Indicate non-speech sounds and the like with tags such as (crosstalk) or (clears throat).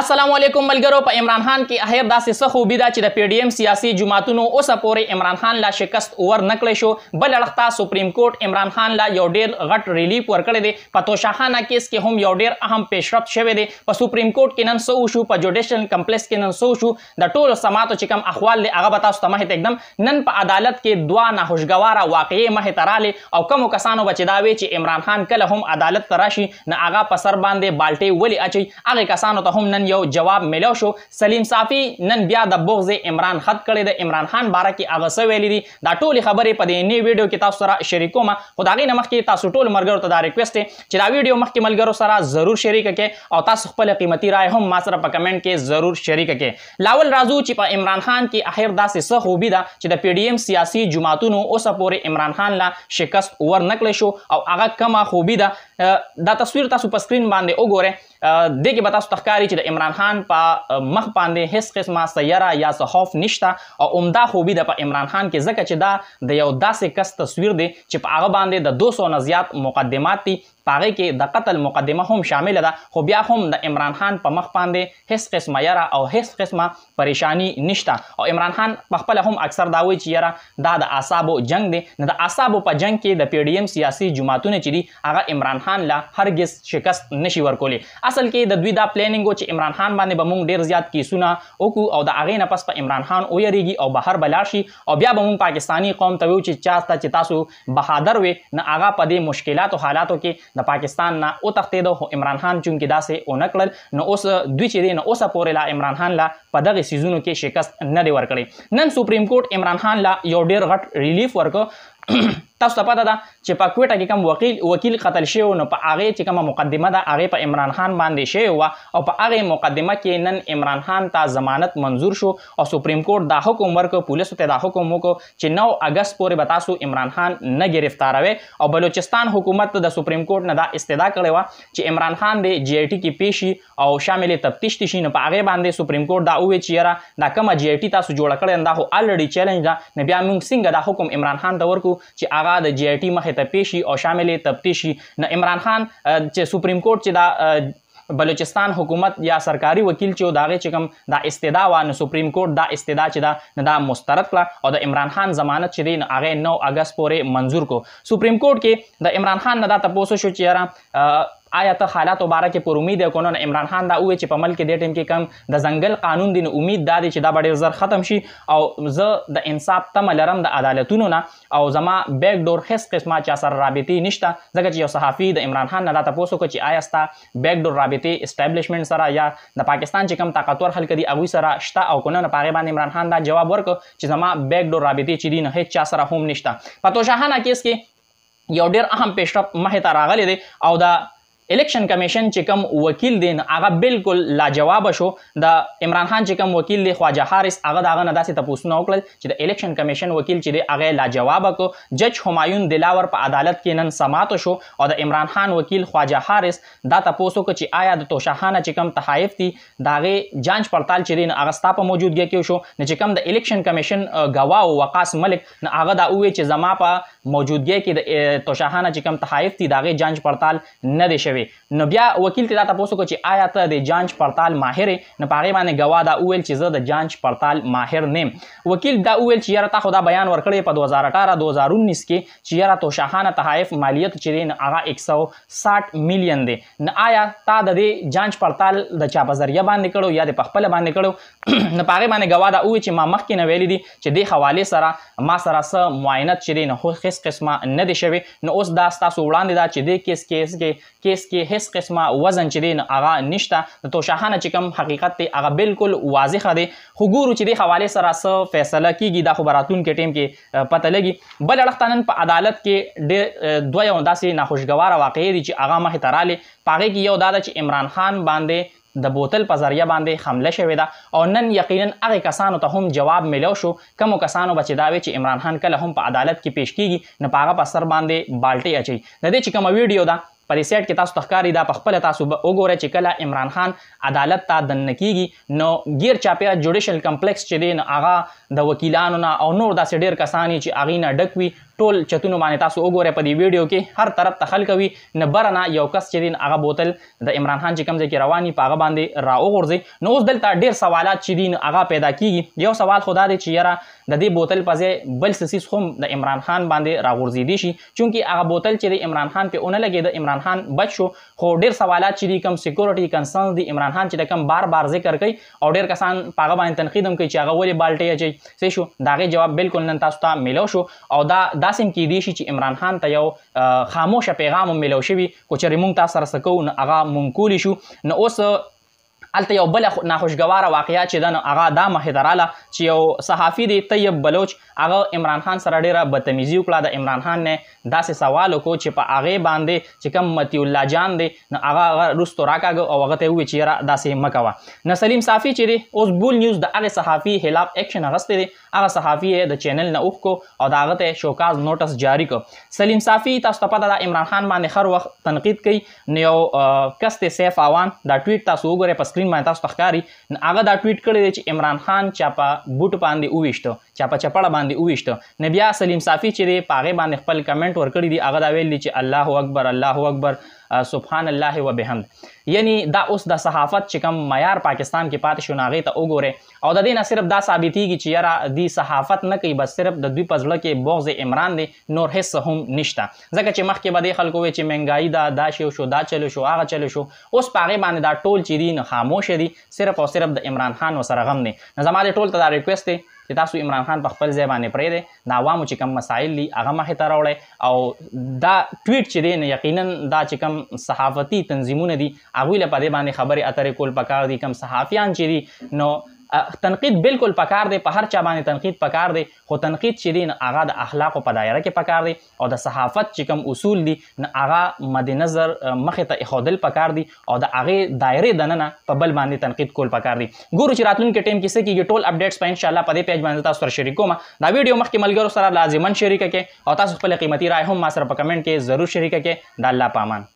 السلام علیکم ملګرو په عمران خان کې اخر داسې څه خوبي ده چې د پی ډی ایم سیاسي جماعتونو اوسه پورې عمران خان لا شکست ور نکړی شو بل اړخ ته سپریم کورټ عمران خان لا یو ډیر غټ ریلیف ورکړی دی په توشاخانه کیس کې هم یو ډیر اهم پیشرفت شوی دی په سپریم کورټ کې نن سو شو په جوډیشل کمپلیکس کې نن سو شو د ټولو سماعتو چې کوم احوال دی هغه به تاسو ته مخې ته نن په عدالت کې دوه ناخوشګواره واقعې مخې ته رالې او کمو کسانو به چې دا وی چې عمران خان کله هم عدالت ته راشي نه هغه په سر باندې بالټې ولې اچي هغه کسانو ته هم نن یو جواب ملو شو سلیم صافی نن بیا د بغز عمران خط کړي د عمران خان باره کې هغه څه ویلي دي دا ټول خبرې په دې نی ویډیو کې تاسو سره شریکوم خو دا غي نمخ کې تاسو ټول مرګرو ته دا ریکوست چې دا ویډیو مخ کې ملګرو سره ضرور شریک کړئ او تاسو خپل قیمتي رائے هم ما سره په کمنټ کې ضرور شریک کړئ لاول راځو چې په عمران خان کې اخر داسې څه خوبي ده چې د پی ډی ایم سیاسي جماعتونو اوسه پورې عمران خان لا شکست ورنکړل شو او هغه کمه خوبي ده دا تصویر تاسو په سکرین باندې وګورئ دغه به تاسو تخکاری چې د عمران خان په مخ باندې هیڅ قسمه سیاره یا صحاف نشته او عمده خوبي د په عمران خان کې ځکه چې دا د یو داسې کس تصویر دی چې په هغه باندې د 200 نه زیات مقدمات دي پاغه کې د قتل مقدمه هم شامل ده خو بیا هم د عمران خان په مخ باندې هیڅ قسمه یره او هیڅ قسمه پریشانی نشته او عمران خان په خپل هم اکثر دا وایي چې یره دا د اعصابو جنگ دی نه د اعصابو په جنگ کې د پی ډی ایم سیاسي جماعتونه چې دي هغه عمران خان لا هرگز شکست نشي ورکولي اصل کې د دوی دا پلانینګ چې عمران خان باندې به مونږ ډیر زیات کیسونه وکړو او د هغې نه پس په عمران خان ویریږي او بهر به شي او بیا به مونږ پاکستانی قوم ته ویو چې چاسته چې تاسو بهادر وي نه هغه په دې مشکلاتو حالاتو کې د پاکستان نه او تختیدو خو عمران خان چون کې داسې اونکړل نو اوس دوی چې دی نو اوسه پورې لا عمران خان لا په دغه سیزونو کې شکست نه دی ورکړی نن سپریم کورټ عمران خان لا یو ډیر غټ ریلیف ورکړ (clears throat) تاسو ته پته ده چې په کوټه کې کوم وکیل وکیل قتل شوی نو په هغه چې کومه مقدمه ده هغه په عمران خان باندې شوی و او په هغه مقدمه کې نن عمران خان ته ضمانت منظور شو او سپریم کورټ دا حکم ورکړ پولیسو ته دا حکم وکړ چې 9 اگست پورې به تاسو عمران خان نه گرفتاروي او بلوچستان حکومت د سپریم کورټ نه دا استدا کړی و چې عمران خان د جی ای ټی کې پیشي او شامل تفتیش تشي نو په هغه باندې سپریم کورټ دا وې چې یاره دا کومه جی ای ټی تاسو جوړ کړی دا خو الریډي چیلنج ده نو بیا موږ څنګه دا حکم عمران خان ته ورکو چې هغه د جی آی ټي مخې ته پیشي او شاملې تفتیشي نه عمران خان چې سپریم کورټ چې دا بلوچستان حکومت یا سرکاري وکیل چې داغه چې کوم دا استدا و نو سپریم کورټ دا استدا چې دا نه دا مسترد کړه او د عمران خان ضمانت چې دی هغه 9 اگست پورې منزور کو سپریم کورټ کې د عمران خان نه دا تاسو شو چې آیا ته حالات مبارک پر امید کو نه عمران خان دا وې چې په ملک کې د ټیم کې کم د ځنګل قانون دین امید دا دی چې دا ډېر زر ختم شي او زه د انصاف تم لرم د عدالتونو نه او زما بیک ډور هیڅ قسمه چا سره رابطې نشته ځکه چې یو صحافي د عمران خان نه دا تاسو کو چې آیا ستا بیک ډور رابطې اسټابلیشمنت سره یا د پاکستان چې کم طاقتور خلک دي هغه سره شته او کنه نه پاره باندې عمران خان دا جواب ورک چې زما بیک ډور رابطې چې دي نه هیڅ چا سره هم نشته پتو شاهانه کیس کې یو ډیر اهم پیشرفت مه ته راغلی دی او دا الیکشن کمیشن چې کوم وکیل دی هغه بالکل لاجواب شو د عمران خان چې کوم وکیل دی خواجه حارث هغه دغه نه داسې تپوسونه وکړل چې د الیکشن کمیشن وکیل چې دی هغه لاجواب کو جج همایون دلاور په عدالت کې نن سماعت شو او د عمران خان وکیل خواجه حارث دا تپوسو کو چې آیا د توشاهانه چې کوم تحایف دي داغه جانچ پړتال چې دی هغه ستا په موجودګي کې شو نه چې کوم د الیکشن کمیشن غواو وقاص ملک نه هغه دا وی چې زما په موجودګي کې د توشاهانه چې کوم تحایف دي داغه جانچ پړتال نه دی شوی شوې نو بیا وکیل ته دا تاسو کو چې آیا ته د جانچ پړتال ماهر نه پاره باندې غوا دا ویل چې زه د جانچ پړتال ماهر نیم وکیل دا ویل چې یاره تا خو دا بیان ورکړې په 2018 2019 کې چې یاره تو شاهانه تحائف مالیت چې دین هغه 160 میلیون دی نه آیا تا د دې جانچ پړتال د چا په ذریعہ باندې کړو یا د پخپل باندې کړو (clears throat) نه پاره باندې غوا دا وی چې ما مخکې نه ویلې دي چې د حواله سره ما سره سره معاینت چې دین خو هیڅ قسمه نه دی شوی نو اوس دا تاسو وړاندې دا چې د کیس کیس کې کیس کې هیڅ قسمه وزن چې دی نه هغه نشته د توشاهانه چې کوم حقیقت دی هغه بالکل واضح را دی خو ګورو چې د حواله سره څه فیصله کیږي دا خبراتون کې ټیم کې پته لګي بل اړخ نن په عدالت کې دوه یو داسې ناخوشګواره واقعې دي چې هغه مخې ته رالی پاغې کې یو دا چې عمران خان باندې د بوتل په ذریعہ باندې حمله شوې ده او نن یقینا هغه کسانو ته هم جواب ملو شو کوم کسانو بچی دا وی چې عمران خان کله هم په عدالت کې پیش کیږي نه پاغه په سر باندې بالټي اچي د دې چې کوم ویډیو ده په دې سیټ کې تاسو تخکاری دا په خپل تاسو به وګورئ چې کله عمران خان عدالت ته دننه کیږي نو غیر چاپیره جوډیشل کمپلیکس چې دی نو هغه د وکیلانو نه او نور داسې ډیر کسانی چې اغې نه ډک وي ټول چتونو باندې تاسو وګورئ په دې ویډیو کې هر طرف ته خلک وي نه بره نه یو کس چې دین هغه بوتل د عمران خان چې کوم ځای کې رواني په هغه باندې راوغورځي نو اوس دلته ډیر سوالات چې دین هغه پیدا کیږي یو سوال خدا دی چې یاره د دې بوتل په ځای بل سسیس هم د عمران خان باندې راغورځي دي شي چونکی هغه بوتل چې د عمران خان په اونې لګي د عمران خان بچ شو خو ډیر سوالات چې دي کم سکیورټي کنسرن دي عمران خان چې کم بار بار ذکر کوي او ډیر کسان پاغه باندې تنقید هم کوي چې هغه ولې بالټي اچي سې شو داغه جواب بالکل نن تاسو ته ملو شو او دا دا داسې هم کېدی شي چې عمران خان ته یو خاموشه پیغام ملو شوی کو چې موږ تاسو سره سکو نه هغه مونږ کولی شو نو اوس الته یو بل ناخوشګواره واقعیا چې د هغه دا مخې دراله چې یو صحافي دی طیب بلوچ هغه عمران خان سره ډیره بدتمیزي وکړه د عمران خان نه داسې سوال وکړو چې په هغه باندې چې کوم متی الله جان دی نو هغه رستو راکاګ او هغه ته وی چې را داسې مکوه نو سلیم صافي چې دی اوس بول نیوز د هغه صحافي خلاف اکشن اغستې دی هغه صحافي د چینل نه اوخ کو او دا هغه ته شوکاز نوټس جاری کو سلیم صافي تاسو ته پته ده عمران خان باندې خر وخت تنقید کوي نو کس ته سیف اوان دا ټویټ تاسو وګورئ پس سکرین باندې تاسو تخکاری هغه دا ټویټ کړی دی چې عمران خان چاپا بوټ باندې اوويشته چاپا چپړه باندې اوويشته نبی سلیم صافی چې دی پاغه باندې خپل کمنټ ور کړی دی هغه دا ویلی چې الله اکبر الله اکبر سبحان الله وبحمد یعنی دا اوس د صحافت چې کوم معیار پاکستان کې پاتې شو ناغې ته وګوره او د دې نه صرف دا ثابتېږي چې یاره دی صحافت نه کوي بس صرف د دوی پزړه کې بغض عمران دی نور هیڅ هم نشته ځکه چې مخکې به د خلکو وی چې منګایي دا دا شی شو دا چلو شو هغه چلو شو اوس پاره باندې دا ټول چې دین خاموش دي صرف او صرف د عمران خان وسره غم نه زماره ټول ته دا ریکوست دی چې تاسو عمران خان په خپل ځای باندې پرې دی د عوامو چې کوم مسایل دي هغه مخې ته راوړی او دا ټویټ چې دی یقینا دا چې کوم صحافتي تنظیمونه دي هغوی له په دې باندې خبرې اترې کول پکار دي کوم صحافیان چې دي نو تنقید بالکل پکار دی په هر چا باندې تنقید پکار دی خو تنقید چې دی نه هغه د اخلاقو په دایره کې پکار دی او د صحافت چې کوم اصول دي نه هغه مد نظر مخې ته ایښودل پکار دي او د هغې دایرې دننه په بل باندې تنقید کول پکار دی ګورو چې راتلونکي ټیم کې څه کېږي ټول اپډیټس په انشاءالله په دې پیج باندې تاسو سره شریکوم دا ویډیو مخکې ملګرو سره لازمن شریکه کې او تاسو خپل قیمتي رائے هم ما سره په کمنټ کې ضرور شریکه کې د الله پامان